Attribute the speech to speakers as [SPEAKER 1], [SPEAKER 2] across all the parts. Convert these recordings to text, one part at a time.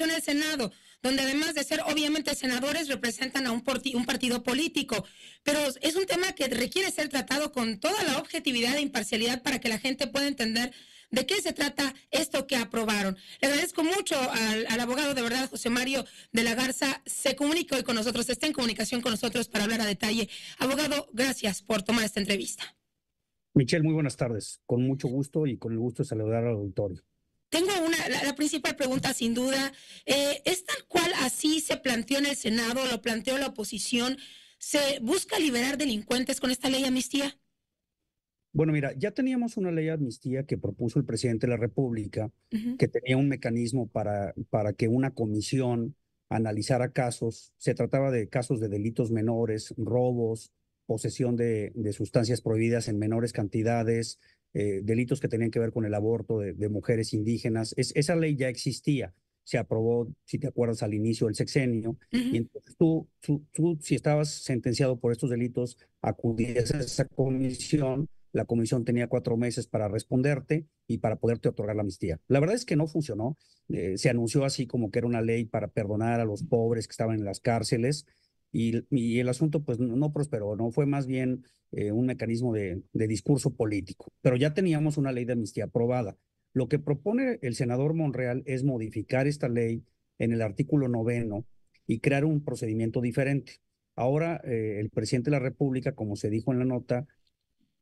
[SPEAKER 1] en el Senado, donde además de ser obviamente senadores representan a un, un partido político. Pero es un tema que requiere ser tratado con toda la objetividad e imparcialidad para que la gente pueda entender de qué se trata esto que aprobaron. Le agradezco mucho al, abogado de verdad, José Mario de la Garza. Se comunica hoy con nosotros, está en comunicación con nosotros para hablar a detalle. Abogado, gracias por tomar esta entrevista.
[SPEAKER 2] Michelle, muy buenas tardes. Con mucho gusto y con el gusto de saludar al auditorio
[SPEAKER 1] tengo una, la, principal pregunta sin duda, eh, ¿es tal cual así se planteó en el Senado, lo planteó la oposición? ¿Se busca liberar delincuentes con esta ley amnistía?
[SPEAKER 2] Bueno, mira, ya teníamos una ley de amnistía que propuso el presidente de la República, que tenía un mecanismo para, para que una comisión analizara casos. Se trataba de casos de delitos menores, robos, posesión de, de sustancias prohibidas en menores cantidades, eh, delitos que tenían que ver con el aborto de, mujeres indígenas. esa ley ya existía, se aprobó, si te acuerdas, al inicio del sexenio. Y entonces tú, si estabas sentenciado por estos delitos, acudías a esa comisión. La comisión tenía cuatro meses para responderte y para poderte otorgar la amnistía. La verdad es que no funcionó. Eh, se anunció así como que era una ley para perdonar a los pobres que estaban en las cárceles y, el asunto pues no, prosperó, no fue más bien eh, un mecanismo de, discurso político, pero ya teníamos una ley de amnistía aprobada. Lo que propone el senador Monreal es modificar esta ley en el artículo noveno y crear un procedimiento diferente. Ahora, eh, el presidente de la República, como se dijo en la nota,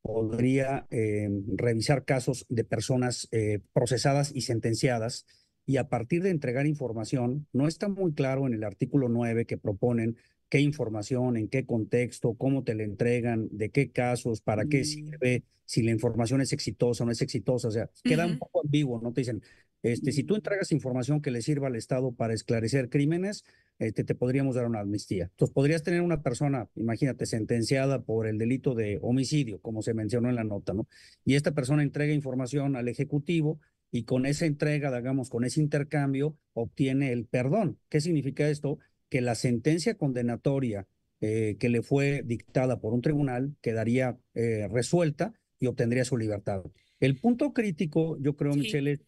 [SPEAKER 2] podría eh, revisar casos de personas procesadas y sentenciadas y a partir de entregar información, no está muy claro en el artículo 9 que proponen qué información, en qué contexto, cómo te la entregan, de qué casos, para qué mm. sirve, si la información es exitosa o no es exitosa. O sea, queda un poco ambiguo, ¿no? Te dicen, este, si tú mm. entregas información que le sirva al Estado para esclarecer crímenes, este, te podríamos dar una amnistía. Entonces, podrías tener una persona, imagínate, sentenciada por el delito de homicidio, como se mencionó en la nota, ¿no? Y esta persona entrega información al Ejecutivo y con esa entrega, digamos, con ese intercambio, obtiene el perdón. ¿Qué significa esto? que la sentencia condenatoria eh, que le fue dictada por un tribunal quedaría eh, resuelta y obtendría su libertad. El punto crítico, yo creo, Michelle,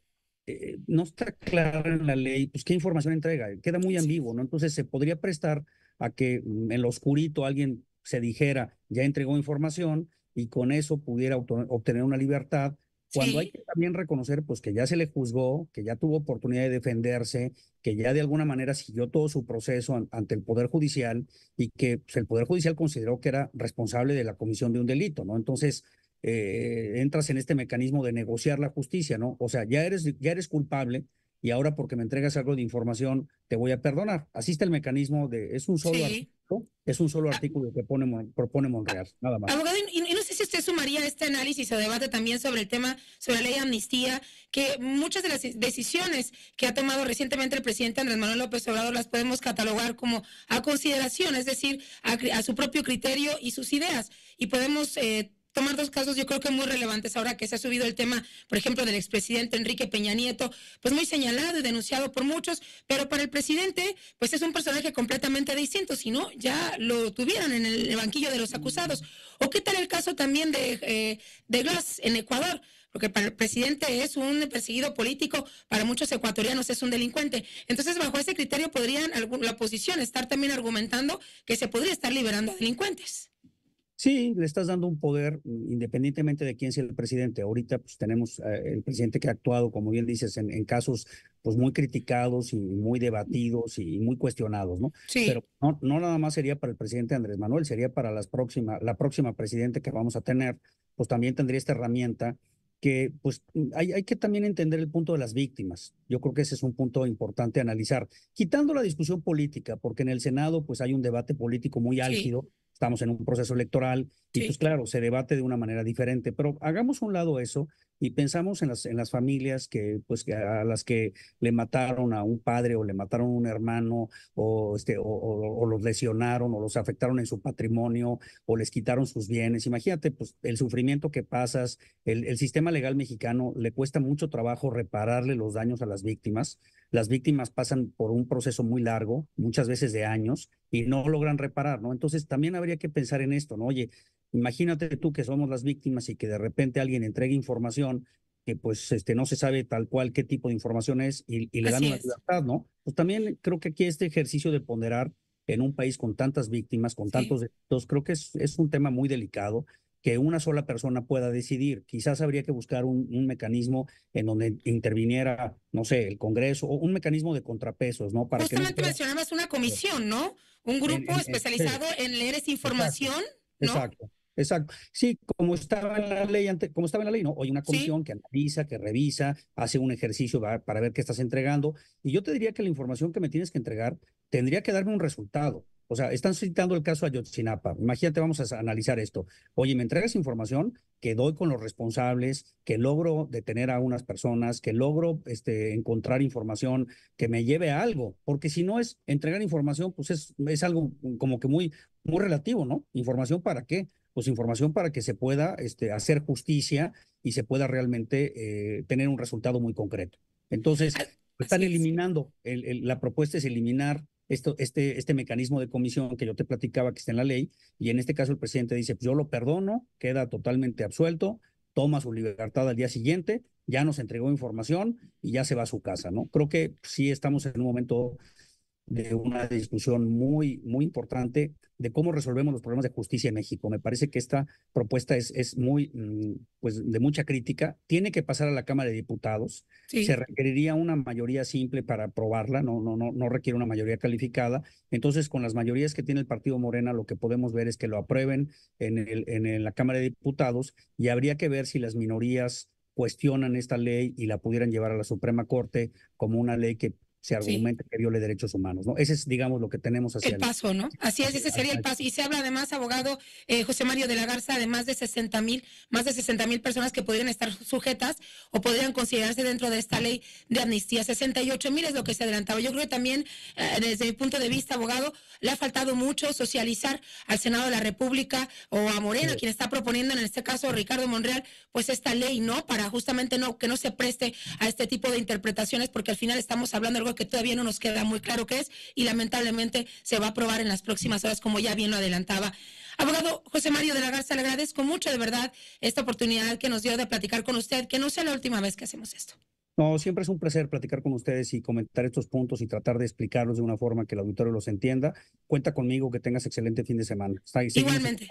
[SPEAKER 2] eh, no está claro en la ley, pues qué información entrega, queda muy ambiguo, ¿no? Entonces se podría prestar a que mm, en lo oscurito alguien se dijera, ya entregó información y con eso pudiera obtener una libertad cuando hay que también reconocer pues que ya se le juzgó, que ya tuvo oportunidad de defenderse, que ya de alguna manera siguió todo su proceso ante el Poder Judicial y que pues, el Poder Judicial consideró que era responsable de la comisión de un delito, ¿no? Entonces, eh, entras en este mecanismo de negociar la justicia, ¿no? O sea, ya eres, ya eres culpable, y ahora porque me entregas algo de información te voy a perdonar. Así está el mecanismo de es un solo artículo, es un solo ah. artículo que pone, propone Monreal, nada más. Abogado,
[SPEAKER 1] usted sumaría este análisis o debate también sobre el tema, sobre la ley de amnistía, que muchas de las decisiones que ha tomado recientemente el presidente Andrés Manuel López Obrador las podemos catalogar como a consideración, es decir, a, su propio criterio y sus ideas, y podemos eh, tomar dos casos yo creo que muy relevantes ahora que se ha subido el tema, por ejemplo, del expresidente Enrique Peña Nieto, pues muy señalado y denunciado por muchos, pero para el presidente, pues es un personaje completamente distinto, si no, ya lo tuvieran en el banquillo de los mm. acusados. ¿O qué tal el caso también de, eh, de Glass en Ecuador? porque para el presidente es un perseguido político, para muchos ecuatorianos es un delincuente. Entonces, bajo ese criterio podrían la oposición estar también argumentando que se podría estar liberando a delincuentes.
[SPEAKER 2] Sí, le estás dando un poder mm, independientemente de quién sea el presidente. Ahorita pues tenemos eh, el presidente que ha actuado, como bien dices, en, casos pues muy criticados y muy debatidos y muy cuestionados, ¿no? Sí. Pero no, no nada más sería para el presidente Andrés Manuel, sería para las próxima, la próxima presidente que vamos a tener, pues también tendría esta herramienta que pues mm, hay, que también entender el punto de las víctimas. Yo creo que ese es un punto importante analizar, quitando la discusión política, porque en el Senado pues hay un debate político muy álgido estamos en un proceso electoral y pues claro, se debate de una manera diferente, pero hagamos un lado eso y pensamos en las, en las familias que, pues, a las que le mataron a un padre o le mataron a un hermano o, este, o, los lesionaron o los afectaron en su patrimonio o les quitaron sus bienes. Imagínate, pues, el sufrimiento que pasas, el, el sistema legal mexicano le cuesta mucho trabajo repararle los daños a las víctimas las víctimas pasan por un proceso muy largo, muchas veces de años, y no logran reparar, ¿no? Entonces también habría que pensar en esto, ¿no? Oye, imagínate tú que somos las víctimas y que de repente alguien entregue información que pues este, no se sabe tal cual qué tipo de información es y, le dan una libertad, ¿no? Pues también creo que aquí este ejercicio de ponderar en un país con tantas víctimas, con tantos delitos, creo que es, es un tema muy delicado que una sola persona pueda decidir. Quizás habría que buscar un, mecanismo en donde interviniera, no sé, el Congreso o un mecanismo de contrapesos, ¿no? Para Justamente que mencionabas
[SPEAKER 1] una comisión, ¿no? Un grupo especializado en leer esa información, exacto, ¿no? Exacto.
[SPEAKER 2] Exacto. Sí, como estaba en la ley, como estaba en la ley, ¿no? Hay una comisión que analiza, que revisa, hace un ejercicio para ver qué estás entregando. Y yo te diría que la información que me tienes que entregar tendría que darme un resultado. O sea, están citando el caso Ayotzinapa. Imagínate, vamos a analizar esto. Oye, me entregas información que doy con los responsables, que logro detener a unas personas, que logro este, encontrar información que me lleve a algo, porque si no es entregar información, pues es, algo como que muy, muy relativo, ¿no? Información para qué? Pues información para que se pueda este, hacer justicia y se pueda realmente eh, tener un resultado muy concreto. Entonces, están eliminando, la propuesta es eliminar este, este mecanismo de comisión que yo te platicaba que está en la ley, y en este caso el presidente dice, yo lo perdono, queda totalmente absuelto, toma su libertad al día siguiente, ya nos entregó información y ya se va a su casa, ¿no? Creo que sí estamos en un momento de una discusión muy, muy importante de cómo resolvemos los problemas de justicia en México. Me parece que esta propuesta es, es muy, mm, pues, de mucha crítica. Tiene que pasar a la Cámara de Diputados. Se requeriría una mayoría simple para aprobarla, no, no, no, no requiere una mayoría calificada. Entonces, con las mayorías que tiene el Partido Morena, lo que podemos ver es que lo aprueben en, el, en la Cámara de Diputados y habría que ver si las minorías cuestionan esta ley y la pudieran llevar a la Suprema Corte como una ley que se argumenta que viole derechos humanos, ¿no? Ese es, digamos, lo que tenemos hacia el paso,
[SPEAKER 1] ¿no? Así es, ese sería el paso. Y se habla además, abogado eh, José Mario de la Garza, de más de 60 mil, más de 60 mil personas que podrían estar sujetas o podrían considerarse dentro de esta ley de amnistía. 68 mil es lo que se adelantaba. Yo creo que también, eh, desde mi punto de vista, abogado, le ha faltado mucho socializar al Senado de la República o a Morena, quien está proponiendo, en este caso, Ricardo Monreal, pues esta ley, ¿no? Para justamente no que no se preste a este tipo de interpretaciones, porque al final estamos hablando algo que todavía no nos queda muy claro qué es y lamentablemente se va a aprobar en las próximas horas, como ya bien lo adelantaba. Abogado José Mario de la Garza, le agradezco mucho de verdad esta oportunidad que nos dio de platicar con usted, que no sea la última vez que hacemos esto.
[SPEAKER 2] No, siempre es un placer platicar con ustedes y comentar estos puntos y tratar de explicarlos de una forma que el auditorio los entienda. Cuenta conmigo, que tengas excelente fin de semana. Igualmente.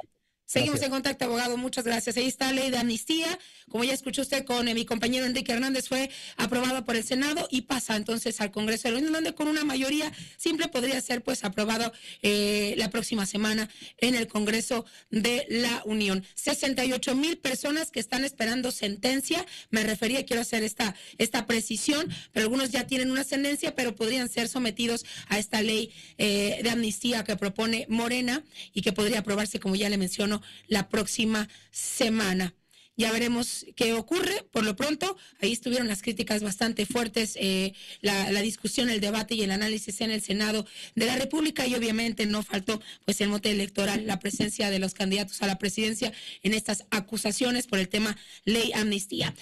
[SPEAKER 1] Seguimos en contacto, abogado. Muchas gracias. Ahí está la ley de amnistía. Como ya escuchó usted con eh, mi compañero Enrique Hernández, fue aprobada por el Senado y pasa entonces al Congreso de la Unión, donde con una mayoría siempre podría ser pues aprobado eh, la próxima semana en el Congreso de la Unión. 68 mil personas que están esperando sentencia. Me refería, quiero hacer esta, esta precisión, pero algunos ya tienen una sentencia, pero podrían ser sometidos a esta ley eh, de amnistía que propone Morena y que podría aprobarse, como ya le menciono, la próxima semana. Ya veremos qué ocurre. Por lo pronto, ahí estuvieron las críticas bastante fuertes, eh, la, discusión, el debate y el análisis en el Senado de la República y obviamente no faltó pues el mote electoral, la presencia de los candidatos a la presidencia en estas acusaciones por el tema ley amnistía.